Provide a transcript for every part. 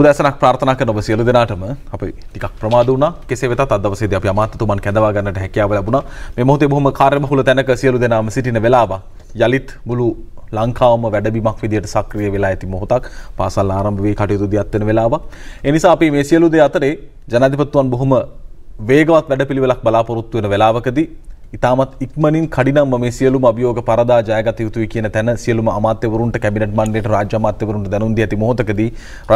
සුබදසනක් ප්‍රාථනක නොබ සියලු දෙනාටම අප ටික් ප්‍රමාද වන කෙේ වෙත අදවසේ අප අමාතතුමන් කැදවාගන්නට හැකියාව ලබුණ මෙමොතේ බොහම කාරම හුල තැනක සියලු දෙනාම සිටින වෙලාව යළිත් මුළු ලංකාවම වැඩබිමක් විදියට සක්‍රිය වෙලා ඇති මොහොතක් පාසල් ආරම්භ වී කටයුතු දියත්වන වෙලාව. එනිසා අපි මේ සියලු දේ අතරේ ජනාධිපතිතුමන් බොහොම වේගවත් වැඩපිළිවෙලක් බලාපොරොත්තු වෙන වෙලාවකදී ඉතාමත් ඉක්මනින් කඩිනම් මේ සියලුම අභියෝග පරදා ජයගත යුතුයි කියන තැන සියලුම අමාත්‍යවරුන්ට කැබිනට් මණ්ඩලයට රාජ්‍ය අමාත්‍යවරුන්ට දැනුම් දී ඇති මොහොතකදී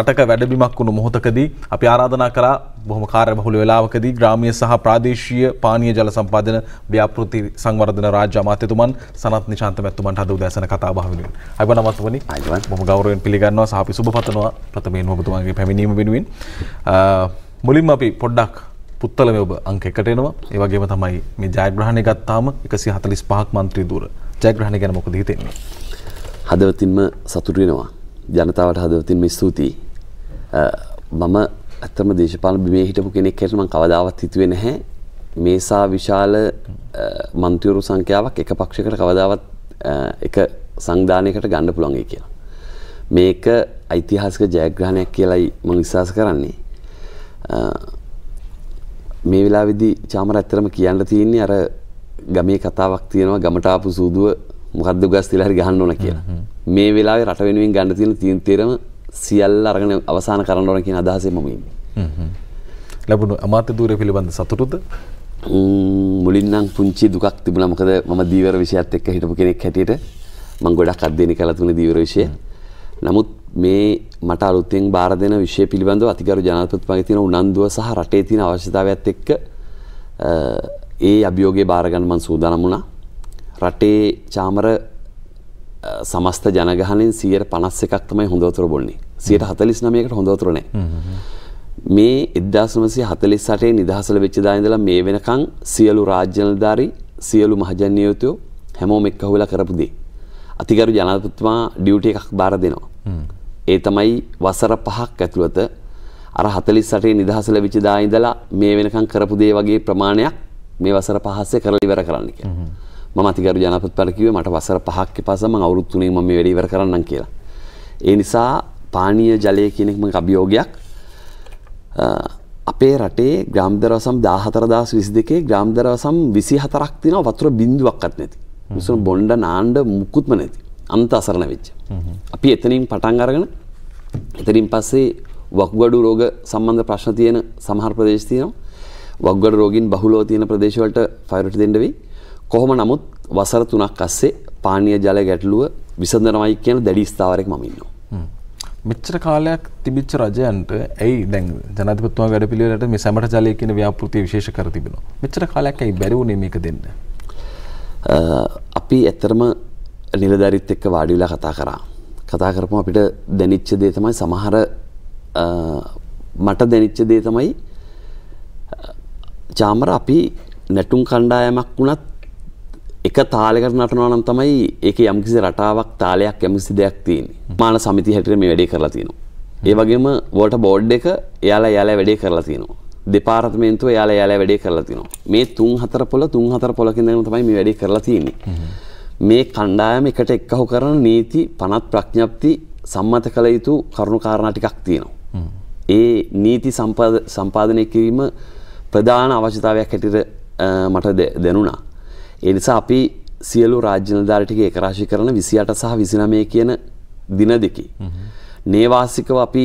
රටක වැඩබිමක් වුණු මොහොතකදී අපි ආරාධනා කළා බොහොම කාර්යබහුල වේලාවකදී ග්‍රාමීය සහ ප්‍රාදේශීය පානීය ජල සම්පාදන ව්‍යාපෘති සංවර්ධන රාජ්‍ය අමාත්‍යතුමන් සනත් නිශාන්ත මැතිතුමන්ට අද උදෑසන කතාබහ වෙනුවෙන් අයිබ නමස්තුමනි බොහොම ගෞරවයෙන් පිළිගන්නවා සහ අපි සුබ පතනවා ප්‍රථමයෙන් ඔබතුමාගේ පැමිණීම වෙනුවෙන් මුලින්ම අපි පොඩ්ඩක් පුත්තල ඔබ අංක එකට එනවා. ඒ වගේම තමයි මේ ජයග්‍රහණය ගත්තාම 145ක් മന്ത്രി දුර. ජයග්‍රහණය ගැන මොකද හිතෙන්නේ? හදවතින්ම සතුටු වෙනවා. ජනතාවට හදවතින්ම ස්තුතියි. මම ඇත්තම දේශපාලන බිමේ හිටපු කෙනෙක් හැටියට මම කවදාවත් හිතුවේ නැහැ මේසා විශාල മന്ത്രിවරු සංඛ්‍යාවක් එක පක්ෂයකට කවදාවත් එක සංවිධානයකට ගන්න පුළුවන් වෙයි කියලා. මේක ඓතිහාසික ජයග්‍රහණයක් කියලායි මම විශ්වාස කරන්නේ. මේ වෙලාවේදී චාමර ඇත්තටම කියන්න තියෙන්නේ අර ගමේ කතාවක් තියෙනවා ගමට ආපු සූදුව මොකද්ද උගස් තියලා හරි ගහන්න ඕන කියලා. මේ වෙලාවේ රට වෙනුවෙන් ගන්න තියෙන තීන් තීරම සියල්ල අරගෙන අවසන් කරන්න ඕන කියන අදහසෙන් මම ඉන්නේ. ලැබුණු අමාත්‍ය ධූරය පිළිබඳ සතුටුද? මුලින් නම් පුංචි දුකක් තිබුණා මොකද මම දීවර විෂයත් එක්ක හිටපු කෙනෙක් හැටියට මම ගොඩක් අධ්‍යයනය කළා තුනේ දීවර විෂය. නමුත් මේ මට අලුතෙන් බාර දෙන විශෂය පිළිබඳව අතිකරු ජනතතුමගේ තියෙන උනන්දුව සහ රටේ තින අවශ්‍යතාවත් එක්ක ඒ අභියෝගේ භාරගන්මන් සූදානමුණා රටේ චාමර සමස්ත ජනගහනෙන් සියයට පනස් එකක් තමයි හොඳවතුර බොන්නේ සියට හතලිස් නමයකට හොඳවතුරනෑ මේ එදදාසමසය හතලිස් සටේ නිදහසල වෙච්චදායිඳලා මේ වෙනකං සියලු රාජ්‍යනධාරි සියලු මහජන්‍යයුතුයෝ හැමෝම එක්ක හොලා කරපුදේ. අතිකරු ජනතතුමා ඩියුට එකක් බාර දෙනවා. ඒ තමයි වසර පහක් ඇතුළත අර 48 නිදහස ලැබිච්ච දා ඉඳලා මේ වෙනකන් කරපු දේ වගේ ප්‍රමාණයක් මේ වසර පහස්සේ කරලා ඉවර කරන්න කියලා. මම අතිගරු ජනාධිපතිවරට කිව්වේ මට වසර පහක් එපාසම මම අවුරුදු තුනේ මම මේ වැඩේ ඉවර කරන්නම් කියලා. ඒ නිසා පානීය ජලය කියන එක මගේ අභියෝගයක් අපේ රටේ ග්‍රාම්දරවසම් 14022 ග්‍රාම්දරවසම් 24ක් තියෙනවා වතුර බිඳුවක්වත් නැති. මුසුන බොණ්ඩ නාන්න මුකුත්ම නැති. අන්ත අසරණ වෙච්ච. අපි එතනින් පටන් අරගෙන එතනින් පස්සේ වකුගඩු රෝග සම්බන්ධ ප්‍රශ්න තියෙන සමහර ප්‍රදේශ තියෙනවා. වකුගඩු රෝගින් බහුලව තියෙන ප්‍රදේශවලට ෆයිරොයිඩ් දෙන්න වෙයි. කොහොම නමුත් වසර 3ක් අස්සේ පානීය ජල ගැටලුව විසඳනවයි කියන දැඩි ස්ථාවරයක මම ඉන්නවා. මෙච්චර කාලයක් තිබිච්ච රජයන්ට ඇයි දැන් ජනතිපත්තුමා වැඩ පිළිවෙලට මේ සැමට ජලය කියන ව්‍යාපෘතිය විශේෂ කර තිබෙනවා. මෙච්චර කාලයක් ඇයි බැරි වුණේ මේක දෙන්න? අපි ඇත්තරම නිලධරිත් එක්ක වාඩිවිලා කතා කරා. කතා කරපම අපිට දැනිච්ච දේ තමයි සමහර මට දැනිච්ච දේ තමයි චාමර අපි නැටුම් කණ්ඩායමක් වුණත් එක තාලෙකට නටනවා නම් තමයි ඒක යම්කිසි රටාවක් තාලයක් යම්කිසි දෙයක් තියෙන්නේ. මාන සමිති හැටියට මේ වැඩේ කරලා තියෙනවා. ඒ වගේම වෝට බෝඩ් එක එයාලා එයාලා වැඩේ කරලා තියෙනවා. දෙපාර්තමේන්තුව එයාලා එයාලා වැඩේ කරලා තියෙනවා. මේ 3 4 පොළ 3 4 පොළකින් දැන් තමයි මේ වැඩේ කරලා තියෙන්නේ. මේ කණ්ඩායම එකට එක්කහු කරන නීති පනත් ප්‍රඥප්ති සම්මත කළ යුතු කරුණු කාරණා ටිකක් තියෙනවා. ඒ නීති සම්පාදනය කිරීම ප්‍රධාන අවශ්‍යතාවයක් හැටියට මට දැනුණා. ඒ නිසා අපි සියලු රාජ්‍ය නිලධාරීටික ඒකරාශී කරන 28 සහ 29 කියන දින දෙකේ නේවාසිකව අපි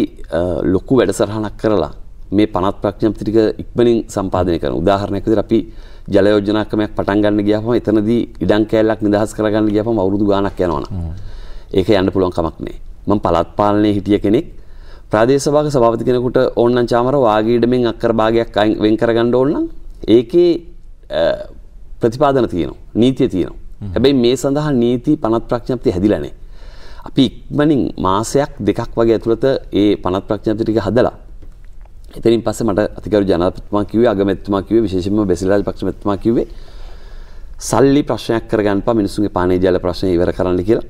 ලොකු වැඩසටහනක් කරලා මේ පනත් ප්‍රඥප්ති ටික ඉක්මනින් සම්පාදනය කරන උදාහරණයක් විදිහට අපි ජල යෝජනා ක්‍රමයක් පටන් ගන්න ගියාම එතනදී ඉඩම් කෑල්ලක් නිදහස් කරගන්න ගියාම අවුරුදු ගාණක් යනවනම් ඒක යන්න පුළුවන් කමක් නැහැ මම පළාත් පාලනයේ හිටිය කෙනෙක් ප්‍රාදේශ සභාවක සභාපති කෙනෙකුට ඕනනම් චාමර වාගේ ඉඩමෙන් අක්කර භාගයක් අයින් වෙන් කරගන්න ඕන නම් ඒකේ ප්‍රතිපාදන තියෙනවා නීතිය තියෙනවා හැබැයි මේ සඳහා නීති පනත් ප්‍රඥප්තිය හැදිලා නැහැ අපි ඉක්මනින් මාසයක් දෙකක් වගේ ඇතුළත ඒ පනත් ප්‍රඥප්ති ටික හදලා එතරින් පස්සේ මට අතිකරු ජනාධිපතිතුමා කිව්වේ අගමැතිතුමා කිව්වේ විශේෂයෙන්ම බෙසිල් රාජපක්ෂ මැතිතුමා කිව්වේ සල්ලි ප්‍රශ්නයක් කරගන්නපා මිනිසුන්ගේ පානේ ජල ප්‍රශ්නේ ඉවර කරන්න කියලා.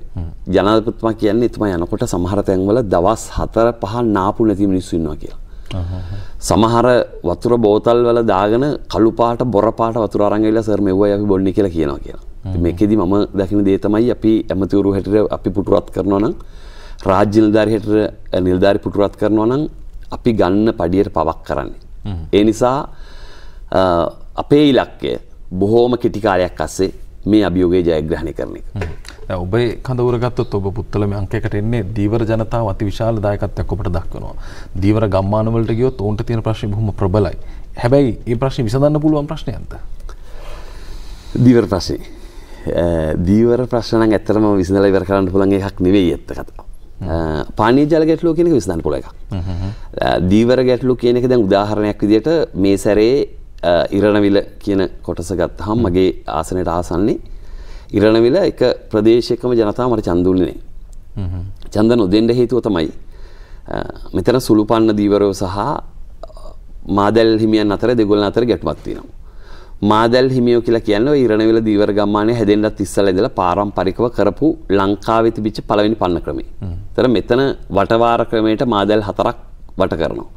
ජනාධිපතිතුමා කියන්නේ එතුමා යනකොට සමහර තැන්වල දවස් 4 5 නාපු නැති මිනිස්සු ඉන්නවා කියලා. සමහර වතුර බෝතල් වල දාගෙන කළු පාට බොර පාට වතුර අරන් ඇවිල්ලා සර් මෙව්වයි අපි බොන්නේ කියලා කියනවා කියලා. මේකෙදි මම දකින දේ තමයි අපි ඇමතිවරු හැටියට අපි පුටුරත් කරනවා නම් රාජ්‍ය නිලධාරි හැටියට නිලධාරි පුටුරත් කරනවා නම් අපි ගන්න පඩියට පවක් කරන්නේ. ඒ නිසා අපේ ඉලක්කය බොහෝම කිටිකාලයක් අස්සේ මේ අභියෝගය ජයග්‍රහණය කරන එක. ඔබ කඳවරගත්තොත් ඔබ පුත්තලම අංකයකට එන්නේ දීවර ජනතාව අති විශාල දායකත්වයක් ඔබට දක්වනවා. දීවර ගම්මානවලට ගියොත් ඔවුන්ට තියෙන ප්‍රශ්නේ බොහොම ප්‍රබලයි. හැබැයි මේ ප්‍රශ්නේ විසඳන්න පුළුවන් ප්‍රශ්නයක්ද? දීවර ප්‍රශ්නේ. දීවර ප්‍රශ්න නම් ඇත්තටම විසඳලා ඉවර කරන්න පුළුවන් එකක් නෙවෙයි ඇත්ත කතාව. පානී ජල ගැටලෝ කියෙනෙක විසඳන්න පුළ එක. දීවර ගැටලු කියනෙක දැන් උදාහරණයක් විදියට මේ සැරේ ඉරණවිල කියන කොටස ගත් හම් මගේ ආසනයට ආසන්නේ ඉරණවිල එක ප්‍රදේශකම ජනතා මට චන්දුල්ලනේ. චන්ද නොදෙන්ඩ හේතුව තමයි. මෙතන සුළුපන්න දීවරෝ සහ මාදැල් හිමියන් අතර දෙගොල් අතර ගැටමත්වී නම්. මාදැල් හිමියෝ කියලා කියන්නේ ඔය ඉරණවිල දීවර ගම්මානයේ හැදෙන්නත් ඉස්සලා ඉඳලා පාරම්පරිකව කරපු ලංකාවේ තිබිච්ච පළවෙනි පන්න ක්‍රමය. ඒතර මෙතන වටවාර ක්‍රමයට මාදැල් හතරක් වට කරනවා.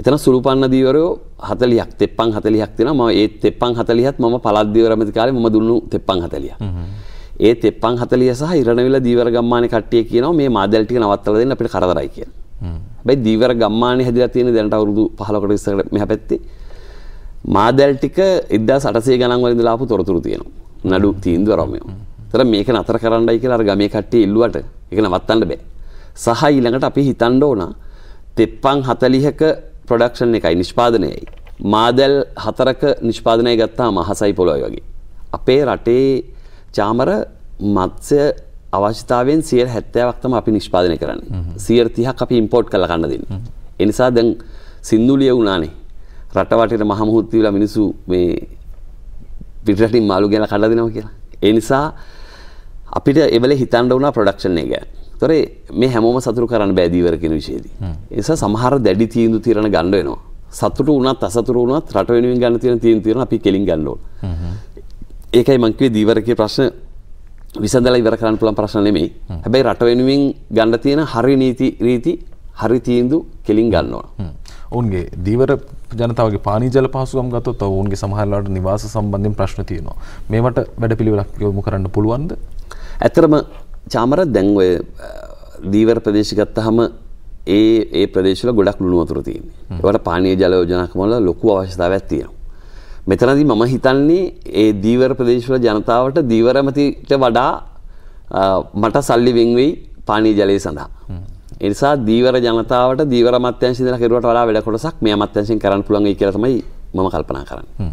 එතන සුළුපන්න දීවරයෝ 40ක් තෙප්පන් 40ක් තියෙනවා මම ඒ තෙප්පන් 40ත් මම පළාත් දීවර අමති කාලේ මම දුන්නු තෙප්පන් 40ක් ඒ තෙප්පන් 40 සහ ඉරණවිල දීවර ගම්මානේ කට්ටිය කියනවා මේ මාදල් ටික නවත්තලා දෙන්න අපිට කරදරයි කියලා. හැබැයි දීවර ගම්මානේ හැදිලා තියෙන දැනට අවුරුදු 15කට 20කට මෙහා පැත්තේ මාදැල් ටික එදදා සටසේ ගනන්වලින් ලාපු තොරතුරු තියෙනවා නඩු තීන්දුව රමයෝ තර මේක නතර කරන්නයි කියලා අර ගමේ කට්ටිය ඉල්ලුවට එක නවත්තන්න බෑ සහ ඊළඟට අපි හිතන්න ඕන තෙප්පන් හතලිහක ප්‍රොඩක්ෂන් එකයි නිෂ්පාදනයයි මාදැල් හතරක නිෂ්පාදනය ගත්තා මහසයි පොළොයි වගේ අපේ රටේ චාමර මත්ස්‍ය අවශ්‍යතාවෙන් සියල් හැත්තෑවක්තම අපි නිෂ්පාදනය කරන්න සියරතිහක් අපි ඉම්පෝට් කළ කන්න දෙන්න එනිසා දැන් සින්දුලිය වුණානේ රටවටේට මහ මුහුත් දීලා මිනිස්සු මේ පිටරටින් මාළු ගෙනලා කඩලා දෙනවා කියලා. ඒ නිසා අපිට ඒ වෙලේ හිතන්න වුණා ප්‍රොඩක්ෂන් එක ගැන. ඒතරේ මේ හැමෝම සතුටු කරන්න බෑ දීවර කියන විශේෂයේදී. ඒ නිසා සමහර දැඩි තීන්දුව తీරන ගන්න වෙනවා. සතුටු වුණත් අසතුටු වුණත් රට වෙනුවෙන් ගන්න තියෙන තීන්දුව తీරන අපි කෙලින් ගන්න ඕන. ඒකයි මං කිව්වේ දීවර කිය ප්‍රශ්න විසඳලා ඉවර කරන්න පුළුවන් ප්‍රශ්න නෙමෙයි. හැබැයි රට වෙනුවෙන් ගන්න තියෙන හරි නීති රීති හරි තීන්දුව කෙලින් ගන්න ඕන. ඔවුන්ගේ දීවර ජනතාවගේ පානීජල පහසුකම් ගත්තොත් ඔවුන්ගේ සමහරලාට නිවාස සම්බන්ධයෙන් ප්‍රශ්න තියෙනවා. මේවට වැඩපිළිවෙලක් යොමු කරන්න පුළුවන්ද? ඇත්තරම චාමර දැන් ඔය දීවර ප්‍රදේශ ගත්තාම ඒ ඒ ප්‍රදේශවල ගොඩක් ලුණු වතුර තියෙනවා. ඒවට පානීය ජල යෝජනා ක්‍රමවල ලොකු අවශ්‍යතාවයක් තියෙනවා. මෙතනදී මම හිතන්නේ ඒ දීවර ප්‍රදේශවල ජනතාවට දීවරමතිට වඩා මට සල්ලි වෙන් වෙයි පානීය ජලය සඳහා. එනිසා දීවර ජනතාවට දීවර මත්‍යංශ දෙන කෙරුවට වඩා වැඩ කොටසක් මේ අමත්‍යංශයෙන් කරන්න පුළුවන් වෙයි කියලා තමයි මම කල්පනා කරන්නේ.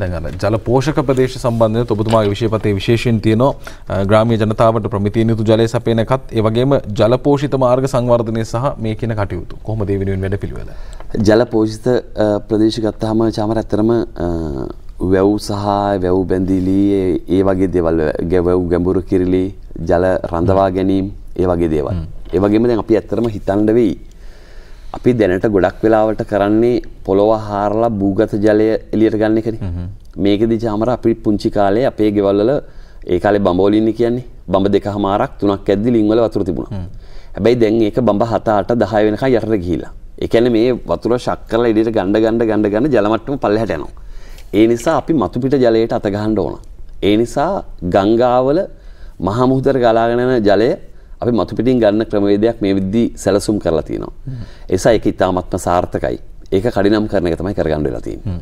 දැන් ජල පෝෂක ප්‍රදේශ සම්බන්ධය ඔබතුමාගේ විශේෂපතේ විශේෂයෙන් තියෙනවා ග්‍රාමීය ජනතාවට ප්‍රමිතිය යුතු ජලය සපයනකත් ඒ වගේම ජල පෝෂිත මාර්ග සංවර්ධනය සහ මේ කියන කටයුතු. කොහොමද ඒ වෙනුවෙන් වැඩපිළිවෙල? ජල පෝෂිත ප්‍රදේශ ගත්තාම චාමර ඇත්තරම වැව් සහ වැව් බැඳිලි ඒ වගේ දේවල් වැව් ගැඹුරු කිරිලි ජල රඳවා ගැනීම ඒ වගේ දේවල්. ඒ වගේම දැන් අපි ඇත්තටම හිතන්න වෙයි අපි දැනට ගොඩක් වෙලාවට කරන්නේ පොළොව හාරලා භූගත ජලය එළියට ගන්න එකනේ. මේකෙදි ජාමර අපි පුංචි කාලේ අපේ ගෙවල් වල ඒ කාලේ බඹ වලින් ඉන්නේ කියන්නේ බඹ දෙකමාරක් තුනක් ඇද්දි ලිං වල වතුර තිබුණා. හැබැයි දැන් ඒක බඹ 7 8 10 වෙනකන් යටට ගිහිලා. ඒ කියන්නේ මේ වතුර ෂක් කරලා එළියට ගන්න ගන්න ගන්න ගන්න ජල මට්ටම පල්ලෙහාට යනවා. ඒ නිසා අපි මතු පිට ජලයට අත ගහන්න ඕන. ඒ නිසා ගංගාවල මහා මුහුදට ගලාගෙන යන ජලය අපි මතුපිටින් ගන්න ක්‍රමවේදයක් මේ විද්දී සැලසුම් කරලා තියෙනවා. එසා එක ඉතාමත්ම සාර්ථකයි. ඒක කඩිනම් කරන එක තමයි කරගන්න වෙලා තියෙන්නේ.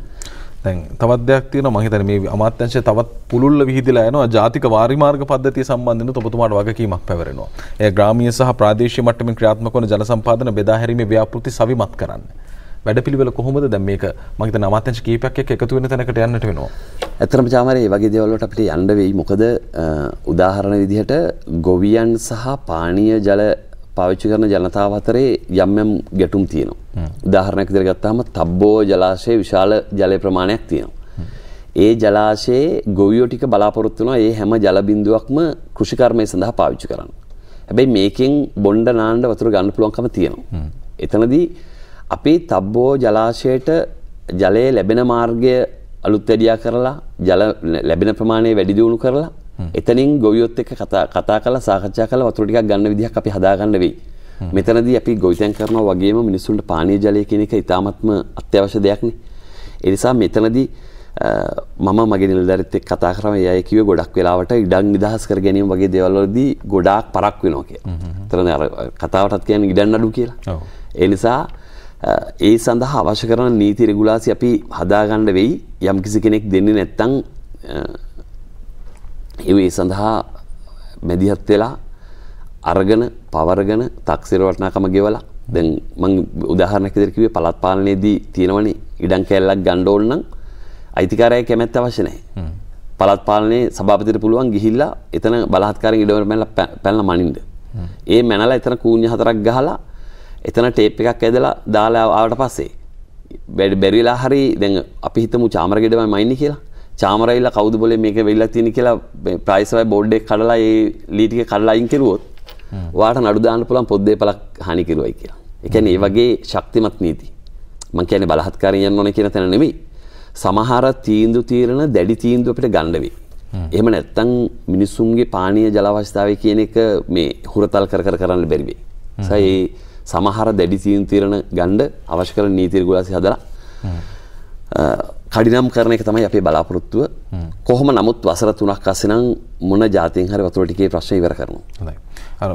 දැන් තවත් දෙයක් තියෙනවා මම හිතන්නේ මේ අමාත්‍යංශය තවත් පුළුල්ල විහිදලා යනවා ජාතික වාරිමාර්ග පද්ධතිය සම්බන්ධව ඔබතුමාට වගකීමක් පැවරෙනවා. එය ග්‍රාමීය සහ ප්‍රාදේශීය මට්ටමින් ක්‍රියාත්මක වන ජල සම්පාදන බෙදා හැරීමේ ව්‍යාපෘති සවිමත් කරන්න. වැඩපිළිවෙල කොහොමද දැන් මේක මම හිතන අමාත්‍යංශ කීපයක් එක්ක එකතු වෙන තැනකට යන්නට වෙනවා. ඇත්තටම චාමරේ මේ වගේ දේවල් වලට අපිට යන්න වෙයි. මොකද උදාහරණ විදිහට ගොවියන් සහ පානීය ජල පාවිච්චි කරන ජනතාව අතරේ යම් යම් ගැටුම් තියෙනවා. උදාහරණයක් විදිහට ගත්තාම තබ්බෝ ජලාශයේ විශාල ජල ප්‍රමාණයක් තියෙනවා. ඒ ජලාශයේ ගොවියෝ ටික බලාපොරොත්තු වෙනවා මේ හැම ජල බිඳුවක්ම කෘෂිකර්මය සඳහා පාවිච්චි කරන්න. හැබැයි මේකෙන් බොණ්ඩ නාන්න වතුර ගන්න පුළුවන්කම තියෙනවා. එතනදී අපි තබ්බෝ ජලාශයට ජලය ලැබෙන මාර්ගය අලුත් වැඩියා කරලා ජල ලැබෙන ප්‍රමාණය වැඩි දියුණු කරලා එතනින් ගොවියොත් එක්ක කතා කතා කරලා සාකච්ඡා කරලා වතුර ටිකක් ගන්න විදිහක් අපි හදාගන්න වෙයි. මෙතනදී අපි ගොවිතැන් කරනවා වගේම මිනිසුන්ට පානීය ජලය කියන එක ඉතාමත්ම අත්‍යවශ්‍ය දෙයක්නේ. ඒ නිසා මෙතනදී මම මගේ නිලධාරිත් එක්ක කතා කරාම එයා කිව්වේ ගොඩක් වෙලාවට ඉඩම් නිදහස් කර ගැනීම වගේ දේවල් වලදී ගොඩාක් පරක් වෙනවා කියලා. එතන අර කතාවටත් කියන්නේ ඉඩම් නඩු කියලා. ඒ නිසා ඒ සඳහා අවශ්‍ය කරන නීති රෙගුලාසි අපි හදාගණ්ඩ වෙයි යම් කිසි කෙනෙක් දෙන්නේ නැත්තං ඒ සඳහා මැදිහත් වෙලා අරගෙන පවරගෙන තක්සිර වටනාකම ගෙවලා දැන් මං උදාහරණයක් විදිහට කිව්වේ පළාත් පාලනයේදී තියෙනවනේ ඉඩම් කෑල්ලක් ගන්න ඕන නම් අයිතිකාරයෙක් කැමැත්ත අවශ්‍ය නැහැ. පළාත් පාලනයේ සභාපතිට පුළුවන් ගිහිල්ලා එතන බලහත්කාරයෙන් ඉඩම මැනලා පැනලා මනින්න. ඒ මැනලා එතන කූණ්‍ය හතරක් ගහලා එතන ටේප් එකක් ඇදලා දාලා ආවට පස්සේ වැඩ බැරිලා හරි දැන් අපි හිතමු චාමර ගෙඩමයි මයින්නේ කියලා චාමරයිලා කවුද බොලේ මේක වෙලා තියෙන්නේ කියලා ප්‍රයිස් වයි බෝඩ් එක කඩලා ඒ ලී ටික කඩලා අයින් කරුවොත් වාට නඩු දාන්න පුළුවන් පොත් දෙපලක් හානි කරුවයි කියලා. ඒ කියන්නේ ඒ වගේ ශක්තිමත් නීති. මං කියන්නේ බලහත්කාරයන් ඕනේ කියන තැන නෙමෙයි. සමහර තීන්දුව තීරණ දැඩි තීන්දුව අපිට ගන්න වෙයි. එහෙම නැත්තම් මිනිසුන්ගේ පානීය ජල අවස්ථාවේ කියන එක මේ හුරතල් කර කර කරන්න බැරි වෙයි. සමහර දැඩි තීන් තීරණ ගණ්ඩ අවශ්‍ය කර නීතිර ගුලාසි හදලා කඩිනම් කරන එක තමයි අපේ බලාපොරොත්තුව කොහොම නමුත් වසර තුනක් අස්සෙනම් මොන ජාතින් හරි වතුරටිකේ ප්‍රශ්න ඉවර කරනවා.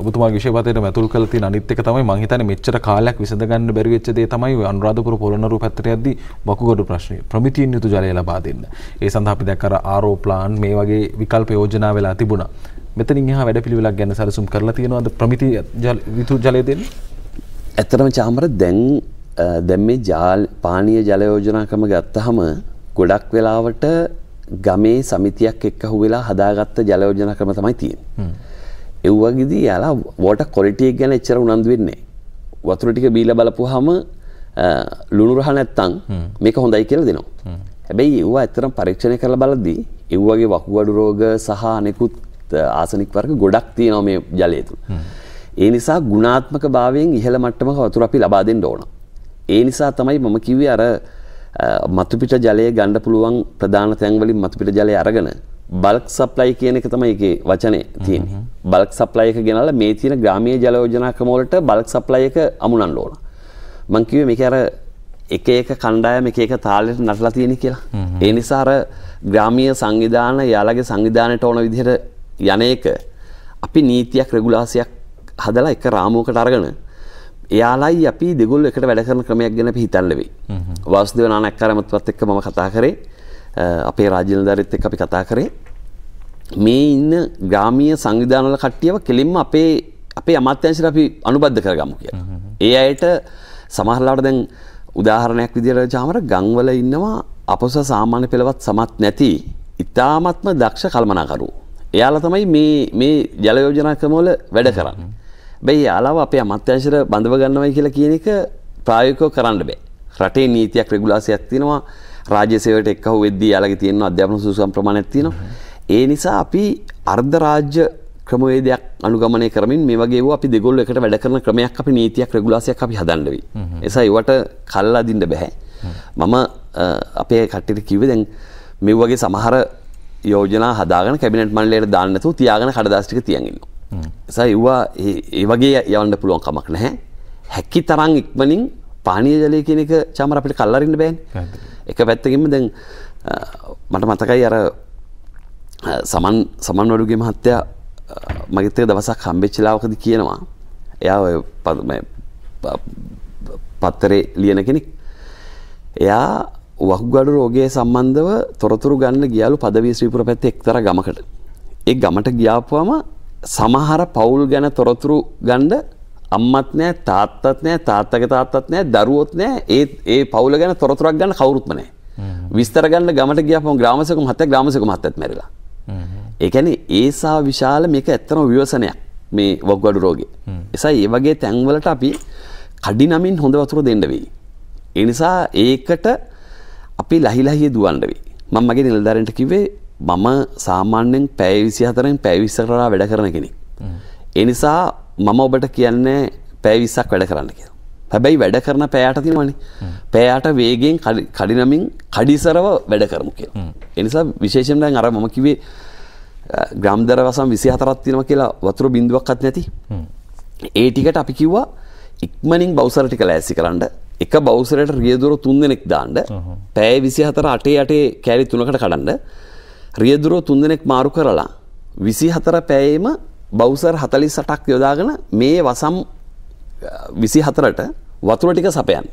ඔබතුමා විශේෂපතයට මැතුල් කළ තියෙන අනිත් එක තමයි මං හිතන්නේ මෙච්චර කාලයක් විසඳගන්න බැරි වෙච්ච දේ තමයි අනුරාධපුර පොළොන්නරුව පැත්තට යද්දී වකුගඩු ප්‍රශ්නේ ප්‍රමිතියෙන් යුතු ජලය ලබා දෙන්න. ඒ සඳහා අපි දැක්ක අර RO plan මේ වගේ විකල්ප යෝජනා වෙලා තිබුණා. මෙතනින් එහා වැඩපිළිවෙලක් ගැන සැලසුම් කරලා තියෙනවද ප්‍රමිති ජල විතු ජලය දෙන්නේ? ඇතරම චාමර දැන් දැම් මේ ජාල් පානීය ජලයෝජනා ක්‍රම ගත්තහම ගොඩක් වෙලාවට ගමේ සමිතියක් එක්කහු වෙලා හදාගත්ත ජලයෝජන ක්‍රම තමයි තියෙන්. එව්වගේදී යාලා වෝට කොලිටියක් ගැන එච්චර උනන්දු වෙන්නේ. වතුර ටික බීලා බලපුවාම ලුණු රහ නැත්තම් මේක හොඳයි කියලා දෙනවා. හැබැයි ඒව ඇත්තටම පරීක්ෂණය කරලා බලද්දී ඒ වගේ වකුගඩු රෝග සහ අනෙකුත් ආසනික් වර්ග ගොඩක් තියෙනවා මේ ජලය තුල. ඒ නිසා ගුණාත්මක භාවයෙන් ඉහළ මට්ටමක වතුර අපි ලබා දෙන්න ඕන. ඒ නිසා තමයි මම කිව්වේ අර මතුපිට ජලය ගන්න පුළුවන් ප්‍රධාන තැන් වලින් මතුපිට ජලය අරගෙන බල්ක් සප්ලයි කියන එක තමයි එකේ වචනේ තියෙන්නේ. බල්ක් සප්ලයි එක ගෙනල්ලා මේ තියෙන ග්‍රාමීය ජල යෝජනා ක්‍රම වලට බල්ක් සප්ලයි එක අමුණන්න ඕන. මං කිව්වේ මේක අර එක එක කණ්ඩායම එක එක තාලෙට නටලා තියෙන කියලා. ඒ නිසා අර ග්‍රාමීය සංවිධාන යාළගේ සංවිධානයට ඕන විදිහට යන එක අපි නීතියක් රෙගුලාසියක් හදලා එක රාමෝකට අරගන එයාලයි අපි දෙගොල් එකට වැඩ කරන ක්‍රමයක් ගැන පිහිතල්ලවෙයි වාස්දව නානැක් කරමත්වත් එක්ක මම කතා කරේ අපේ රාජිල්දරිත් එක් අපි කතා කරේ මේ ඉන්න ග්‍රාමීය සංවිධානල කට්ටියව කෙලින්ම අපේ අපේ අමාත්‍යංශර අපි අනුබද්ධ කරගමු කිය. ඒ අයට සමහරලාට දැන් උදාහරණයක් විදිර ජාමර ගංවල ඉන්නවා අපස සාමාන්‍ය පෙළවත් සමත් නැති ඉතාමත්ම දක්ෂ කල්මනාකරු. එයාල තමයි මේ ජලයෝජනා ක්‍රමවල වැඩ කරන්න. බැයි යාලාව අපේ අමත්‍යංශයට බඳව ගන්නවයි කියලා කියන එක ප්‍රායෝගිකව කරන්න බෑ. රටේ නීතියක් රෙගුලාසියක් තියෙනවා. රාජ්‍ය සේවයට එක්කහුව වෙද්දී යාළගේ තියෙන අධ්‍යාපන සුසුම් ප්‍රමාණයක් තියෙනවා. ඒ නිසා අපි අර්ධ රාජ්‍ය ක්‍රමවේදයක් අනුගමනය කරමින් මේ වගේ අපි දෙගොල්ල එකට වැඩ කරන ක්‍රමයක් අපි නීතියක් රෙගුලාසියක් අපි හදන්නවී. එසයි වට කල්ලා දින්න බැහැ. මම අපේ කට්ටිට කිව දැන් මෙව් වගේ සමහර යෝජනා හදාගන කැබිනට මන්ලට දාන්නතු තියාගෙන කඩදාස්ටික තියන්ගන්න. සයිවා ඒ වගේ යවන්න පුළුවන් කමක් නැහැ හැකි තරං ඉක්මනින් පානය ජලය කියනක චාමර අපිට කල්ලරන්න බෑන් එක පැත්තකින්ම දැන් මට මතකයි අර සමන් සමන් වඩුගේ මහත්තයා මගතක දවසක් හම්බෙච්චලාවකද කියනවා එයා ඔය පත්තරේ ලියන කෙනෙක් එයා වහුගඩු රෝගය සම්බන්ධව තොරතුරු ගන්න ගියලු පදවී ශ්‍රීපුර පැත්ත එක්තර ගමකට ඒ ගමට ගියාපුවම සමහර පවුල් ගැන තොරතුරු ගණ්ඩ අම්මත් නෑ තාත්තත් නෑ තාත්තක තාත්තත් නෑ දරුවොත් නෑ ඒත් ඒ පවුල ගැන තොරතුරක් ගන්න කවරුත්මනෑ විස්තර ගන්න ගමට ගියපම ග්‍රමසක මහත ග්‍රමසක මහත්තත් මැරලා ඒැන ඒසා විශාල මේක ඇත්තන විවසනයක් මේ වක්ගඩු රෝගය එසයි ඒ වගේ තැන්වලට අපි කඩි නමින් හොඳ වතුර දෙන්නවී. එනිසා ඒකට අපි ලහිලහිය දුවන්ඩවී මං මගේ නිල්ධරෙන්ට කිවේ මම සාමාන්‍යෙන් පැය විසි හතරෙන් පැවිස්සකරලා වැඩ කරන කෙනෙ. එනිසා මම ඔබට කියන්නේ පැවිස්සක් වැඩ කරන්න කිය. හැබැයි වැඩ කරන පෑයට තිනවනි පෑයට වේගෙන් කඩිනමින් කඩිසරව වැඩ කරමු කිය. එනිසා විශේෂෙන්ටයි අර මම කිවේ ග්‍රම්දර වසම් විසි හතරත් තිනම කියලා වතුර බිඳුවක්කත් නැති. ඒ ටිකට අපි කිව්වා ඉක්මනින් බෞසර ටික ලෑසි කරන්න එක බෞසරට රියදුර තුන් දෙනෙක් දාන්ඩ පෑ විසි හතර අටේ අටේ කෑරි තුනකට කඩන්ඩ රියදුරෝ තුන්දෙනෙක් මාරු කරලා. විසි හතර පැයේම බෞසර් හතලි සටක් යොදාගෙන මේ වසම් විසි හතරට වතුර ටික සපයන්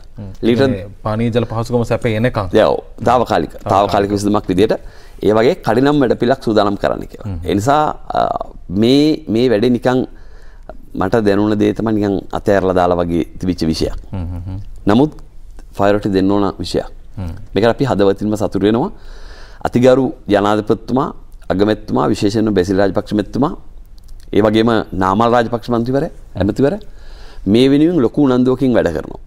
ලිට පනීජල පහසුකම සැප එනකම් යව තාවකාලික තාවකාලික විසඳමක් විදියට ඒ වගේ කඩිනම් වැඩ පිලක් සූදානම් කරන්න එක. එනිසා මේ මේ වැඩ නිකං මට දැනුන දේතම නිකං අතඇරල දාලා වගේ තිබිච්ච විෂයක්. නමුත් ෆයිරටි දෙන්න ඕන විෂයක්. මේක අපි හදවතින්ම සතුරෙනවා අතිගරු ජනාධිපතිතුමා අගමැතිතුමා විශේෂයෙන්ම බැසිල් රාජපක්ෂ මැතිතුමා ඒ වගේම නාමල් රාජපක්ෂ මන්ත්‍රීවරයා ඇමතිවරයා මේ වෙනුවෙන් ලොකු උනන්දුවකින් වැඩ කරනවා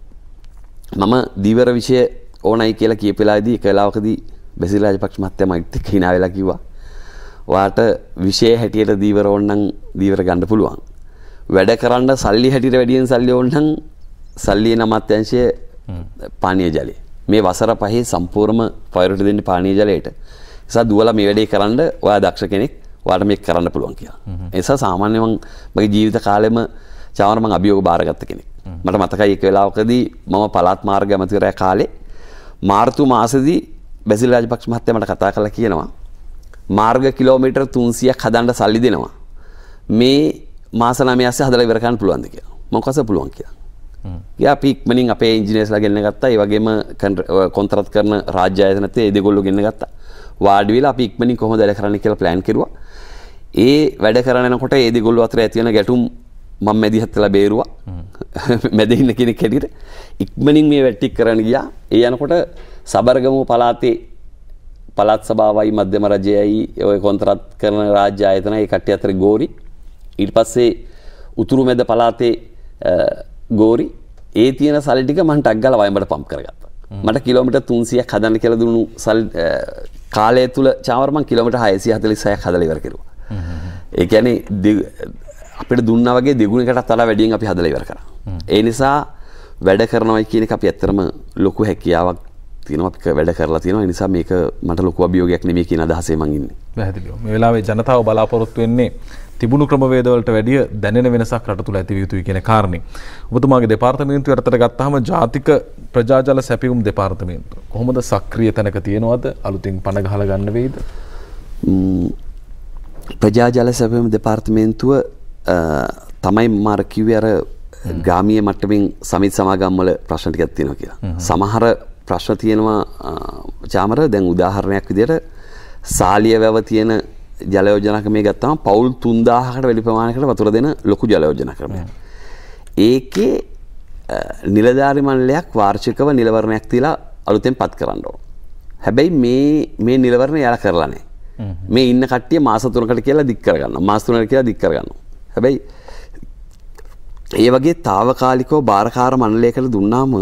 මම දීවර විෂය ඕනයි කියලා කියපෙලාදී කලාවකදී බැසිල් රාජපක්ෂ මහත්තයා මයිත් එක්ක hina වෙලා කිව්වා වාට විෂය හැටියට දීවර ඕනනම් දීවර ගන්න පුළුවන් වැඩ කරන්න සල්ලි හැටියට වැඩියෙන් සල්ලි ඕනනම් සල්ලි නමත්‍යංශයේ පානීය ජලය මේ වසර පහේ සම්පූර්ම පොයරට දෙන්න පානී ජලයට නිසා දුවල මේ වැඩේ කරන්න ඔයා දක්ෂ කෙනෙක් වාට මේ කරන්න පුළුවන් කියලා එසා සාමාන්‍යවන් මගේ ජීවිත කාලෙම චාවනම අභියෝග භාරගත්ත කෙනෙක් මට මතකයි එක වෙලාවකදී මම පලාත් මාර්ග ඇමතිකරය කාලේ මාර්තු මාසදී බැසිල් රාජපක්ෂ මහත්තයා මට කතා කරලා කියනවා මාර්ග කිලෝමීටර් 300ක් හදන්න සල්ලි දෙනවා මේ මාස 9 ඇස්සේ හදලා ඉවර කරන්න පුළුවන්ද කියලා මම කස පුළුවන් කියලා පික්මනින් අපේ ඉංජිනේස්ලා ගෙන්න ගත්තා ඒ වගේම කොන්තරත් කරන රාජ්‍යායතනතේ දෙගොල්ලු ගෙන්න ගත්තා වාඩිවිලා අපි ඉක්මනින් කොහොමද වැඩ කරන්න කියලා ප්ලෑන් කෙරුවා ඒ වැඩ කරනකොට ඒ දෙගොල්ලු අතර ඇති වෙන ගැටුම් මම මැදිහත්ලා බේරුවා මැද ඉන්න කෙනෙක් හැටියට ඉක්මනින් මේ වැට්ටික් කරන්න ගියා ඒ යනකොට සබර්ගමු පළාතේ පළාත් සභාවයි මධ්‍යම රජයයි ඔය කොන්තරත් කරන රාජ්‍ය ආයතනයි කට්ටිය අතර ගෝරි ඊට පස්සේ උතුරු මැද පළාතේ ගෝරි ඒ තියෙන සල්ටික මට අක්ගල වයමට පම් කරගත්ත මට කිලෝමිට තුන්සියක් හදන්න කියල දුණු සල් කාලය තුළ චාවර්මන් කිලමට හයසි හතලි සය හදලිවරකිරු ඒඇන අපිට දුන්න වගේ දෙගුණකට තලා වැඩියෙන් අපි හදලිවර කර ඒ නිසා වැඩ කරනවයි කියන අපි ඇත්තරම ලොකු හැකියාවක් තිනක වැඩ කරලා තින නිසා මේක මට ලොකු අභියෝගයක් නෙමේ කියන අදහසේ මගින්න වැහදිලෝ වෙලාවේ ජනතාව බලාපොරොත්තු වෙන්නේ තිබුණු ක්‍රමවේදවලට වැඩිය දැනෙන වෙනසක් රට තුළ ඇතිවිය යුතුයි කියන කාරණේ. ඔබතුමාගේ දෙපාර්තමේන්තුව යටතට ගත්තාම ජාතික ප්‍රජාජල සැපියුම් දෙපාර්තමේන්තුව. කොහොමද සක්‍රිය තැනක තියෙනවද? අලුතින් පණ ගහලා ගන්න වෙයිද? ප්‍රජාජල සැපියුම් දෙපාර්තමේන්තුව තමයි මාර කිව්වේ අර ගාමිය මට්ටමින් සමිත් සමාගම්වල ප්‍රශ්න ටිකක් තියෙනවා කියලා. සමහර ප්‍රශ්න තියෙනවා චාමර දැන් උදාහරණයක් විදිහට සාලිය වැව තියෙන ජලයෝජන ක්‍රමය ගත්තම පවුල් තුන්දාහකට වැඩි ප්‍රමාණකට වතුර දෙන ලොකු ජලයෝජන ක්‍රමය. ඒකේ නිලධාරිමණ්ඩලයක් වාර්ෂිකව නිලවරණයක් තියලා අලුතෙන් පත් කරන්න ඕන. හැබැයි මේ මේ නිලවරණ යාලා කරලා නැහැ. මේ ඉන්න කට්ටිය මාස තුනකට කියලා දික් කරගන්න. මාස තුනකට කියලා දික් කරගන්නවා. හැබැයි ඒ වගේ తాවකාලිකව බාරකාර මණ්ඩලයකට දුන්නාම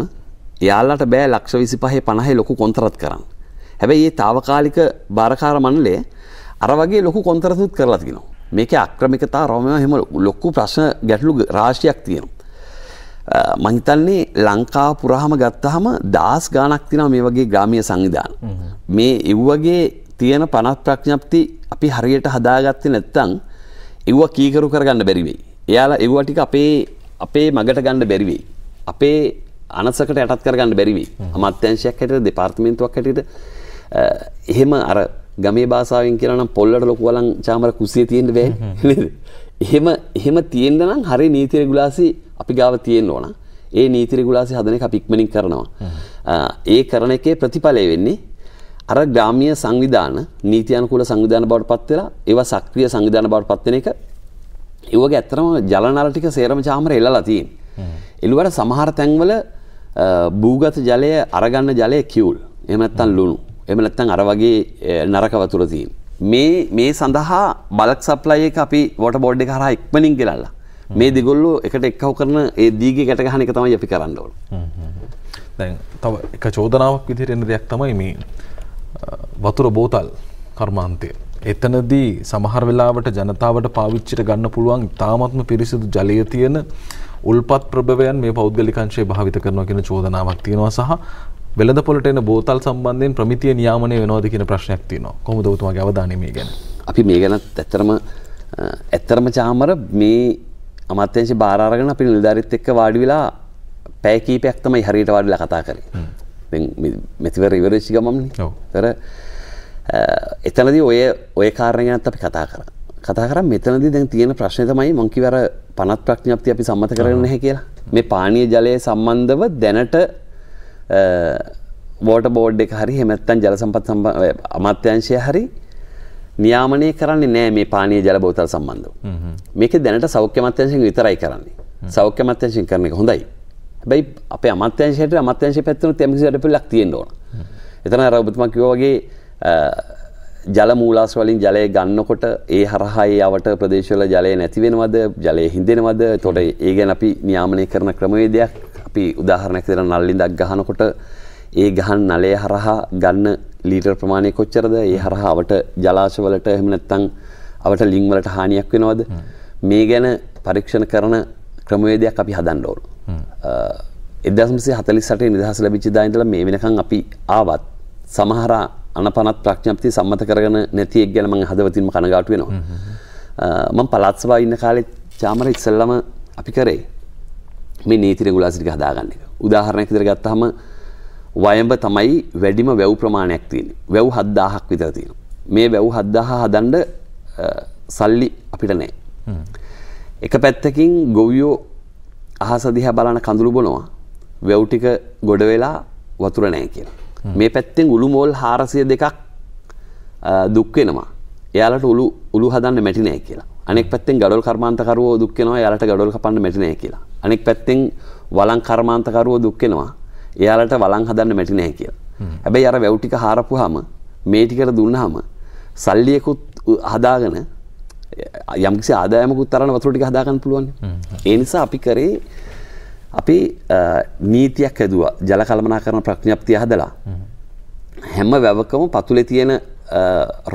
එයාලට බෑ ලක්ෂ 25 50 ලොකු කොන්ත්‍රාත් කරන්න. හැබැයි මේ తాවකාලික බාරකාර මණ්ඩලය අර වගේ ලොකු කොන්තරතුත් කරලා තිනවා. මේක අක්‍රමිකතා රෝමය හෙම ලොක්කු ප්‍රශ්න ගැටලු රාශියක් තියෙනවා. මහිතන්නේ ලංකා පුරහම ගත්තහම දස් ගානක් තින මේ වගේ ග්‍රාමිය සංවිධාන. මේ එව්වගේ තියෙන පනත් ප්‍රඥප්ති අපි හරියට හදාගත්ත නැත්තං එව්වා කීකරු කරගන්න බැරිවෙයි. එයාලා එව්වා ටික අපේ අපේ මගට ගණ්ඩ බැරිවෙයි. අපේ අනසකට යටත් කරගන්න බැරිවී අමත්‍යංශයක් හැට දෙපාර්තිමෙන්තුවක් හැටට එහෙම අර ගමේ බාසාාවෙන් කියරනම් පොල්ලට ලොකුවලන් චාමර කුසේ තියෙන්ට බෑ නද. එහෙම එහෙම තියෙන්දනම් හරි නීතිර ගුලාසි අපි ගාව තියෙන් ඕන ඒ නීතිර ගුලාසි හදන එක පික්මනින් කරනවා. ඒ කරන එකේ ප්‍රතිඵලය වෙන්නේ අර ග්‍රාමිය සංවිධාන නීතියනකුල සංවිධාන බවට පත්වෙලා ඒව සක්‍රිය සංවිධාන බවට පත්වන එක ඒවගේ ඇත්තරම ජලනරටික සේරම චාමර එල්ලලා තියෙන්. එළුවට සමහර තැන්වල භූගත ජලය අරගන්න ජලය කිවුල් එමනත්තන් ලුණු එම නැත්තම් අර වගේ නරක වතුර තියෙන. මේ මේ සඳහා බලක් සප්ලයි එක අපි වොටර් බෝඩ් එක හරහා ඉක්මනින් ගෙනල්ලා මේ දෙගොල්ලෝ එකට එක්කව කරන ඒ දීගේ ගැටගහන එක තමයි අපි කරන්න ඕන. දැන් තව එක චෝදනාවක් විදිහට එන දෙයක් තමයි මේ වතුර බෝතල් කර්මාන්තය. එතනදී සමහර වෙලාවට ජනතාවට පාවිච්චිට ගන්න පුළුවන් ඉතාමත්ම පිරිසිදු ජලය තියෙන උල්පත් ප්‍රභවයන් මේ පෞද්ගලිකංශය භාවිත කරනවා කියන චෝදනාවක් තියෙනවා සහ වෙළඳ පොලට එන බෝතල් සම්බන්ධයෙන් ප්‍රමිතිය නියාමනය වෙනවාද කියන ප්‍රශ්නයක් තියෙනවා. කොහොමද ඔබතුමාගේ අවධානය මේ ගැන? අපි මේ ගැන ඇත්තරම ඇත්තරම චාමර මේ අමාත්‍යංශ බාර අරගෙන අපි නිලධාරීත් එක්ක වාඩි වෙලා පැය කීපයක් තමයි හරියට වාඩි වෙලා කතා කරේ. දැන් මෙතිවර ඉවර වෙච්ච ගමන්නේ. ඔව්. එතනදී ඔය ඔය කාරණේ ගැනත් අපි කතා කරා. කතා කරා මෙතනදී දැන් තියෙන ප්‍රශ්නේ තමයි මං කිව්ව අර පනත් ප්‍රඥාප්තිය අපි සම්මත කරගෙන නැහැ කියලා. මේ පානීය ජලය සම්බන්ධව දැනට වෝට බෝඩ් එක හරි හෙමැත්තන් ජල සම්පත් අමත්‍යංශය හරි නියාමනය කරන්නේ නෑ මේ පානය ජල බෝතල් සම්බන්ධ මේක දැනට සෞඛ්‍ය මත්‍යංශයෙන් විතරයි කරන්නේ සෞඛ්‍ය මත්‍යංශයෙන් කරන එක හොඳයි හැබැයි අප අමත්‍යංශයට අමත්‍යංශ පැත්තනු තැමිසිට පිල්ලක් තියෙන්න්න ඕන එතන රවබතුමකිෝ වගේ ජල මූලාස් වලින් ජලය ගන්නකොට ඒ හරහායි අවට ප්‍රදේශවල ජලය නැතිවෙනවද ජලය හිදෙනවද තොට ඒ ගැන අපි නියාමනය කරන ක්‍රමවේදයක් අපි උදාහරණයක් විදිහට නල්ලින්දක් ගහනකොට ඒ ගහන නලය හරහා ගන්න ලීටර් ප්‍රමාණය කොච්චරද? ඒ හරහාවට ජලාශවලට එහෙම නැත්නම් අවට ලිං වලට හානියක් වෙනවද? මේ ගැන පරීක්ෂණ කරන ක්‍රමවේදයක් අපි හදන්න ඕන. 1948 නිදහස ලැබිච්ච දා ඉඳලා මේ වෙනකන් අපි ආවත් සමහර අනපනත් ප්‍රඥප්තිය සම්මත කරගෙන නැති එක් ගැන මම හදවතින්ම කනගාටු වෙනවා. මම පළාත් සභාවේ ඉන්න කාලේ චාමර ඉස්සෙල්ලම අපි කරේ මේ නීති රෙගුලාසිටික හදාගන්න එක. උදාහරණයක් විදිහට ගත්තහම වයඹ තමයි වැඩිම වැව් ප්‍රමාණයක් තියෙන්නේ. වැව් 7000ක් විතර තියෙනවා. මේ වැව් 7000 හදන්න සල්ලි අපිට නැහැ. එක පැත්තකින් ගොවියෝ අහස දිහා බලන කඳුළු බොනවා. වැව් ටික ගොඩ වෙලා වතුර නැහැ කියලා. මේ පැත්තෙන් උළු මෝල් 402ක් දුක් වෙනවා. එයාලට උළු උළු හදන්න මැටි නැහැ කියලා. අනෙක් පැත්තෙන් ගඩොල් කර්මාන්තකරුවෝ දුක් වෙනවා එයාලට ගඩොල් කපන්න මැටි නැහැ කියලා. අනෙක් පැත්තෙන් වළං කර්මාන්තකරුවෝ දුක් වෙනවා එයාලට වළං හදන්න මැටි නැහැ කියලා. හැබැයි අර වැව් ටික හාරපුවාම මේ ටිකට දුන්නාම සල්ලියකුත් හදාගෙන යම්කිසි ආදායමකුත් තරන්න වතුර ටික හදාගන්න පුළුවන්. ඒ නිසා අපි කරේ අපි නීතියක් හැදුවා ජල කළමනාකරන ප්‍රඥප්තිය හදලා. හැම වැවකම පතුලේ තියෙන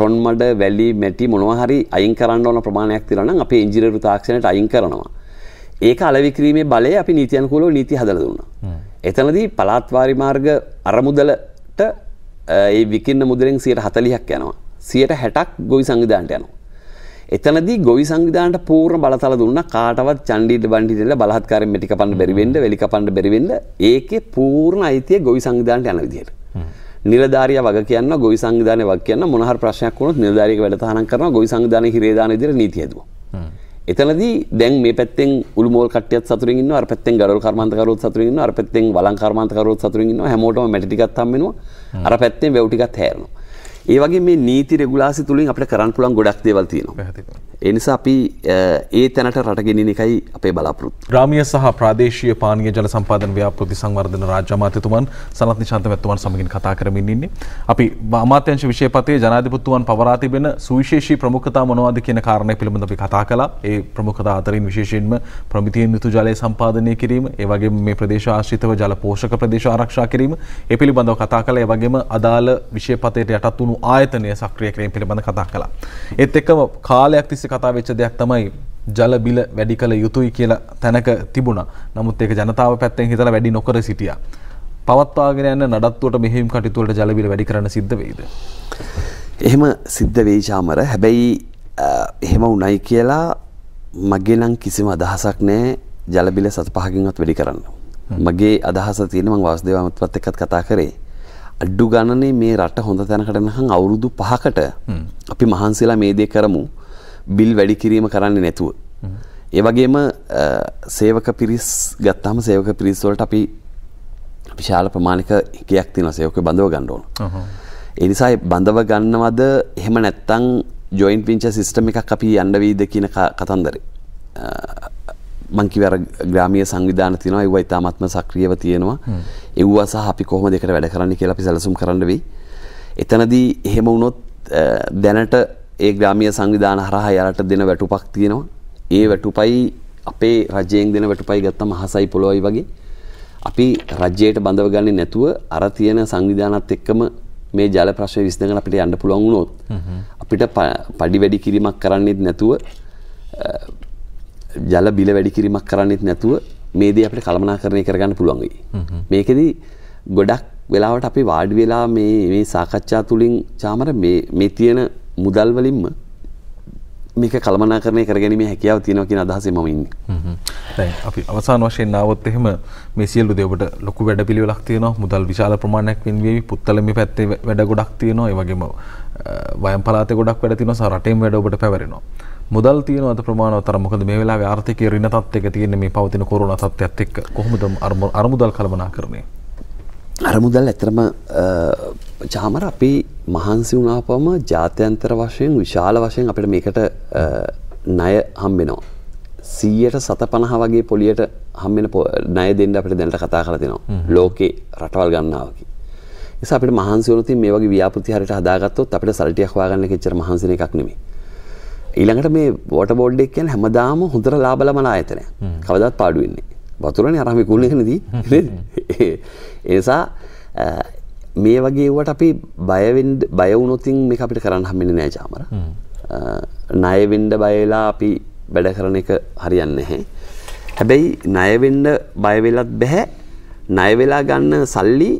රොන්මඩ වැලි මැටි මොනවහරි අයින් කරන්න ඕන ප්‍රමාණයක් තිරන අප ඉංජිරරු තාක්ෂණයට අයින් කරනවා. ඒක අලවිකිරීමේ බලය අපි නීතියන්කුලෝ නීති හදල දුන්න. එතනදී පලාත්වාරි මාර්ග අරමුදලට ඒ විකින්න මුදරෙන් සියට හතලිහක් යනවා. සියට හැටක් ගොවි සංවිධාන්ට යනවා. එතනදී ගොවි සංවිධානට පූර්ණ බලතල දුන්න කාටවත් චන්ඩීට බන්ඩිදෙල බලහත්කාරෙන් මෙටික පන්න බැරිවෙන්ඩ වෙලික පන්න බැරිවෙන්න ඒක පූර්ණ අයිතිය ගොවි සංවිධානට යන විදියට. නිලධාරිය වග කියන්න ගොවි සංවිධානය වග කියන්න මොනහර ප්‍රශ්යක් වුණොත් නිලධාරික වැඩතහනම් කරන ගොවි සංවිධානය හිරේදාන ඉදිරියට නීති හදුවා. එතනදී දැන් මේ පැත්තෙන් උළු මෝල් කට්ටියත් සතුටින් ඉන්නවා අර පැත්තෙන් ගඩොල් කර්මාන්තකරුවෝත් සතුටින් ඉන්නවා අර පැත්තෙන් වළං කර්මාන්තකරුවෝත් සතුටින් ඉන්නවා හැමෝටම මැටි ටිකක් හම්බ වෙනවා අර පැත්තෙන් වැව් ටිකක් හැරෙනවා ඒ වගේ මේ නීති රෙගුලාසි තුළින් අපට කරන්න පුළන් ගොඩක් දේවල් තියෙනවා. එනිසා අපි ඒ තැනට රටගෙනන එකයි අපේ බලාපොරොත්. ග්‍රාමිය සහ ප්‍රාදේශය පානය ජල සම්පාදන ව්‍යාපෘති සංවර්ධන රාජ්‍යමාතතුමන් සනත් නිශාන්ත වැත්තුවන් සමගින් කතා කරමින් ඉන්නේ. අපි අමාත්‍යංශ විශෂපතේ ජනාධිපත්තුවන් පවරා තිබෙන සුවිශේෂී ප්‍රමුඛතා මොනවාද කියන කාරණය පිළිබඳ අපි කතා කලා ඒ ප්‍රමුඛතා අතරින් විශේෂයෙන්ම ප්‍රමිතියෙන් යුතු ජලය සම්පාදනය කිරීම ඒවගේ මේ ප්‍රදේශ ආශ්‍රිතව ජල පෝෂක ප්‍රදේශ ආරක්ෂා කිරීම ඒ පිළිබඳව කතා කළ ඒ වගේම අදාළ විෂය පතයට යටත් වුණු ආයතනය සක්‍රිය කිරීම පිළිබඳ කතා කළා. ඒත් එක්කම කාලයක් තිස්සේ කතා වෙච්ච දෙයක් තමයි ජල බිල වැඩි කළ යුතුයි කියලා තැනක තිබුණා. නමුත් ඒක ජනතාව පැත්තෙන් හිතලා වැඩි නොකර සිටියා. පවත්වාගෙන යන නඩත්තුවට මෙහෙයුම් කටයුතු වලට ජල බිල වැඩි කරන්න සිද්ධ වෙයිද? එහෙම සිද්ධ වෙයි චාමර. හැබැයි එහෙම උණයි කියලා මගේ නම් කිසිම අදහසක් නැහැ ජල බිල සත පහකින්වත් වැඩි කරන්න. මගේ අදහස තියෙන මම වාසුදේව අමත්පත් එක්කත් කතා කරේ. අඩ්ඩු ගණනේ මේ රට හොඳ තැනකට නහං අවුරුදු පහකට අපි මහන්සිලා මේ දේ කරමු බිල් වැඩි කිරීම කරන්නේ නැතුව. ඒ වගේම සේවක පිරිස් ගත්තාම සේවක පිරිස් වලට අපි විශාල ප්‍රමාණික හිකයක් තියෙනවා සේවක බඳව ගන්න ඕන. ඒ නිසා බඳව ගන්නවද එහෙම නැත්නම් ජොයින්ට් වෙන්චර් සිස්ටම් එකක් අපි යන්න වේද කියන කතන්දරේ. මංකිව අර ග්‍රාමීය සංවිධාන තියෙනවා ඒවා ඉතාමත්ම සක්‍රියව තියෙනවා. ඒවා සහ අපි කොහොමද ඒකට වැඩ කරන්නේ කියලා අපි සැලසුම් කරන්න වෙයි. එතනදී එහෙම වුණොත් දැනට ඒ ග්‍රාමීය සංවිධාන හරහා යාලට දෙන වැටුපක් තියෙනවා. ඒ වැටුපයි අපේ රජයෙන් දෙන වැටුපයි ගත්තම හසයි පොළොවයි වගේ අපි රජයට බඳව ගන්නේ නැතුව අර තියෙන සංවිධානත් එක්කම මේ ජල ප්‍රශ්නය විසඳගෙන අපිට යන්න පුළුවන් වුණොත් අපිට පඩි වැඩි කිරීමක් කරන්නෙත් නැතුව ජල බිල වැඩි කිරීමක් කරන්නෙත් නැතුව මේ දේ අපිට කළමනාකරණය කරගන්න පුළුවන් වෙයි. මේකෙදි ගොඩක් වෙලාවට අපි වාඩි වෙලා මේ මේ සාකච්ඡා තුලින් චාමර මේ මේ තියෙන මුදල් වලින්ම මේක කළමනාකරණය කරගැනීමේ හැකියාව තියෙනවා කියන අදහසෙන් මම ඉන්නේ. දැන් අපි අවසාන වශයෙන් ආවොත් එහෙම මේ සියලු දේ ඔබට ලොකු වැඩපිළිවෙලක් තියෙනවා. මුදල් විශාල ප්‍රමාණයක් වෙන් වෙවි. පුත්තලමේ පැත්තේ වැඩ ගොඩක් තියෙනවා. ඒ වගේම වයම් පලාතේ ගොඩක් වැඩ තියෙනවා. රටේම වැඩ ඔබට පැවරෙනවා. මුදල් තියනවද ප්‍රමාණව තර මොකද මේ වෙලාවේ ආර්ථිකයේ ඍණ තත්ත්වයක තියෙන මේ පවතින කොරෝනා තත්ත්වයත් එක්ක කොහොමද අරමුදල් කළමනාකරණය අරමුදල් ඇත්තටම චාමර අපි මහන්සි වුණාපම ජාත්‍යන්තර වශයෙන් විශාල වශයෙන් අපිට මේකට ණය හම්බෙනවා 100ට 150 වගේ පොලියට හම්බෙන ණය දෙන්න අපිට දැනට කතා කරලා දෙනවා ලෝකේ රටවල් ගන්නවා නිසා අපිට මහන්සි වුණොත් මේ වගේ ව්‍යාපෘති හරියට හදාගත්තොත් අපිට සල්ටියක් හොයාගන්න එක එච්චර මහන්සි එකක් නෙමෙයි ඊළඟට මේ වොට බෝඩ් එක කියන්නේ හැමදාම හොඳට ලාභලමන ආයතනයක්. කවදාවත් පාඩු වෙන්නේ. වතුරනේ අරම විකුණන එකනේදී නේද? ඒ නිසා මේ වගේ ඒවට අපි බය වෙන්න බය වුණොත් මේක අපිට කරන්න හම්බෙන්නේ නැහැ චාමර. ණය වෙන්න බය වෙලා අපි වැඩ කරන එක හරියන්නේ නැහැ. හැබැයි ණය වෙන්න බය වෙලත් බෑ. ණය වෙලා ගන්න සල්ලි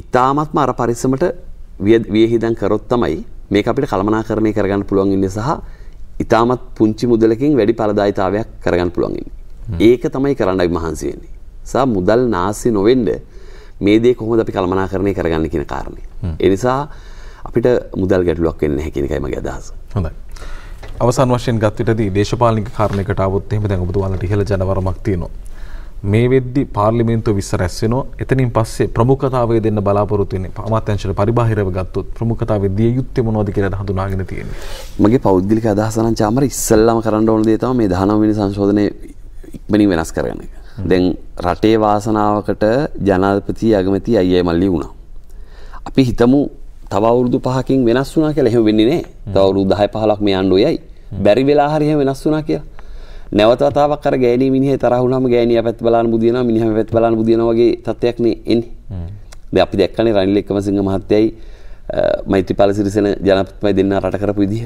ඊටාත්ම අර පරිස්සමට වියහිදන් කරොත් තමයි මේක අපිට කළමනාකරණය කරගන්න පුළුවන් ඉන්නේ සහ ඉතාමත් පුංචි මුදලකින් වැඩි පලදායිතාවයක් කරගන්න පුළුවන් ඉන්නේ. ඒක තමයි කරන්නයි මහන්සි වෙන්නේ. සහ මුදල් නාස්ති නොවෙන්න මේ දේ කොහොමද අපි කළමනාකරණය කරගන්න කියන කාරණේ. ඒ නිසා අපිට මුදල් ගැටලුවක් වෙන්නේ නැහැ කියන එකයි මගේ අදහස. හොඳයි. අවසන් වශයෙන් ගත් විටදී දේශපාලනික කාරණයකට આવොත් එහෙම දැන් ඔබතුමාලට ඉහළ ජනවරමක් තියෙනවා. මේ වෙද්දි පාර්ලිමේන්තුව විස්ස රැස් වෙනවා. එතනින් පස්සේ ප්‍රමුඛතාවය දෙන්න බලාපොරොත්තු වෙන්නේ. අමාත්‍යංශයට පරිබාහිරව ගත්තොත් ප්‍රමුඛතාවය දිය යුත්තේ මොනවද කියලා හඳුනාගෙන තියෙන්නේ. මගේ පෞද්ගලික අදහස නම් චාමර ඉස්සෙල්ලාම කරන්න ඕන දේ තමයි මේ 19 වෙනි සංශෝධනය ඉක්මනින් වෙනස් කරගන්න එක. දැන් රටේ වාසනාවකට ජනාධිපති අගමැති අයියා මල්ලි වුණා. අපි හිතමු තව අවුරුදු පහකින් වෙනස් වුණා කියලා එහෙම වෙන්නේ නැහැ. තව අවුරුදු 10 15ක් මේ ආණ්ඩුව යයි. බැරි වෙලා හරි එහෙම වෙනස් වුණා කියලා. නැවත වතාවක් අර ගෑණී මිනිහේ තරහ වුණාම ගෑණියා පැත්ත බලන්න බුදිනවා මිනිහා පැත්ත බලන්න බුදිනවා වගේ තත්ත්වයක් නේ එන්නේ. දැන් අපි දැක්කනේ රනිල් එක්කමසිංහ මහත්තයයි මෛත්‍රීපාල සිරිසේන ජනාධිපතිතුමයි දෙන්න රට කරපු විදිහ.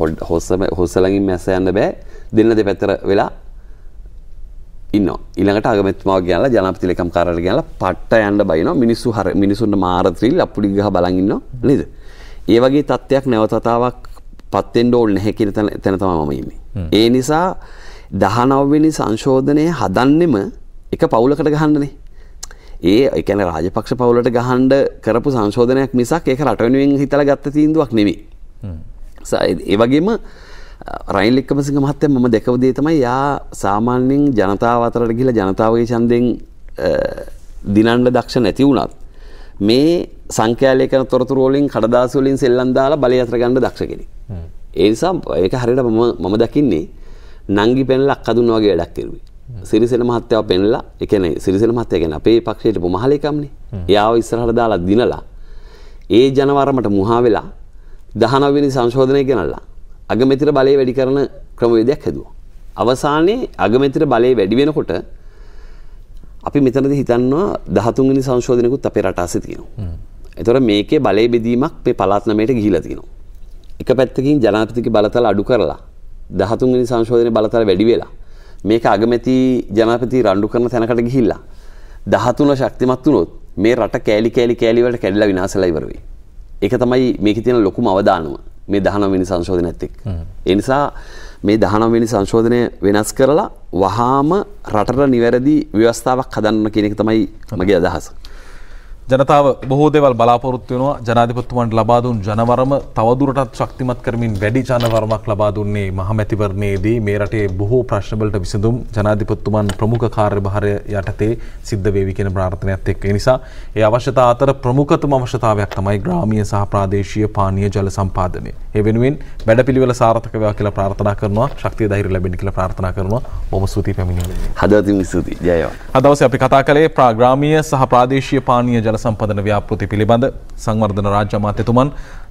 පොඩ් හොස්සම හොස්සලඟින් මැස්ස යන්න බෑ. දෙන්න දෙපැත්තට වෙලා ඉන්න ඉළඟට අගමතුමාව ගයාලා ජනපති ලකම් කාරට ගයාලා පට්ට යන්න බයින මිනිස්සු හර මිනිසුන්ට මාරත්‍රීල් අපපුඩි ගහ බලගන්න නේද. ඒ වගේ තත්ත්වයක් නැවතතාවක් පත්තෙන්ඩෝල් නැහැකිර තැන තමම ඉන්නේ. ඒ නිසා දහනවවෙනි සංශෝධනය හදන්නෙම එක පවුලකට ගහන්නනේ. ඒ එකන රාජපක්ෂ පවුලට ගහන්ඩ කරපු සංශෝධනයක් මිසක් එක රටවෙනුවෙන් හිතල ගත්ත තීන්දුවක් නෙවී. ඒවගේම රයිල්ලික්කමසික මහත්තය මම දෙකවදේ තමයි යා සාමාන්‍යෙන් ජනතාව අතරට ගිල ජනතාවගේ චන්දෙන් දිනන්ඩ දක්ෂ නැති වුණත්. මේ සංකෑලයකන තොරතුරෝලින් කඩදාසුලින් සෙල්ලන් දාලා බලය අත්‍ර ගණඩ දක්ෂ කෙනෙක්. ඒනිසා ඒක හරිට මම දකින්නේ නංගි පැනල අක්කදුන්න වගේ වැඩක් කෙරුවේ. සිරිසෙන මහත්තයාව පෙන්ලා එකන සිරිසෙන මහත්තය ගැන අපේ පක්ෂයට පුමහලකම්නේ යාව ඉස්සරහට දාලා දිනලා ඒ ජනවරමට මුහා වෙලා දහනවවෙනි සංශෝධනය ගෙනල්ලා අගමැතිර බලය වැඩි කරන ක්‍රමවේදයක් හැදුවා. අවසානයේ අගමැතිර බලය වැඩි වෙනකොට අපි මෙතනද හිතන්නවා දහතුන්ගනි සංශෝධනකුත් අපේ රටාස තියෙනවා. එතොර මේකේ බලය බෙදීමක් පේ පලාත්නමයට ගිහිලතිනවා. එක පැත්තකින් ජනාපතික බලතල අඩු කරලා දහතුන්ගනි සංශෝධනය බලතල වැඩි වෙලා මේක අගමැති ජනාපති රණ්ඩු කරන තැනකට ගිහිල්ලා දහතුන ශක්තිමත් වුණොත් මේ රට කෑලි කෑලි කෑලිවලට කැඩිලා විනාසලා ඉවර වෙයි. ඒක තමයි මේකේ තියෙන ලොකුම අවදානම. මේ 19 වෙනි සංශෝධනයත් එක්ක. ඒ නිසා මේ 19 වෙනි සංශෝධනය වෙනස් කරලා වහාම රටට නිවැරදි ව්‍යවස්ථාවක් හදන්න කියන එක තමයි මගේ අදහස. ජනතාව බොහෝ දෙවල් බලාපොරොත්තු වෙනවා ජනාධිපතිතුමන්ට ලබා දුන් ජනවරම තවදුරටත් ශක්තිමත් කරමින් වැඩි ජනවරමක් ලබා දුන්නේ මහමැතිවරණයේදී මේ රටේ බොහෝ ප්‍රශ්න වලට විසඳුම් ජනාධිපතිතුමන් ප්‍රමුඛ කාර්යභාරය යටතේ සිද්ධ වේවි කියන ප්‍රාර්ථනාවත් එක්ක ඒ නිසා ඒ අවශ්‍යතා අතර ප්‍රමුඛතම අවශ්‍යතාවයක් තමයි ග්‍රාමීය සහ ප්‍රාදේශීය පානීය ජල සම්පාදනය. ඒ වෙනුවෙන් වැඩපිළිවෙල සාර්ථක වේවා කියලා ප්‍රාර්ථනා කරනවා ශක්තිය ධෛර්ය ලැබෙන්න කියලා ප්‍රාර්ථනා කරනවා. බොහොම ස්තුතියි පැමිණීමට. හදවතින් ස්තුතියි. ජය වේවා. අද දවසේ අපි කතා කළේ ග්‍රාමීය සහ ප්‍රාදේශීය පානීය ජල සම්පදන ව්‍යාපෘති පිළිබඳ සංවර්ධන රාජ්‍ය අමාත්‍යතුමන්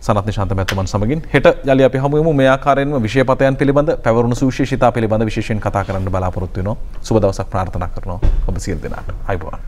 සනත් නිශාන්ත මැතිතුමන් සමගින් හෙට යලි අපි හමු වෙමු මේ ආකාරයෙන්ම විෂයපතයන් පිළිබඳ පැවරුණු සුවිශේෂීතා පිළිබඳ විශේෂයෙන් කතා කරන්න බලාපොරොත්තු වෙනවා. සුබ දවසක් ප්‍රාර්ථනා කරනවා ඔබ සියලු දෙනාට. අයබෝවන්.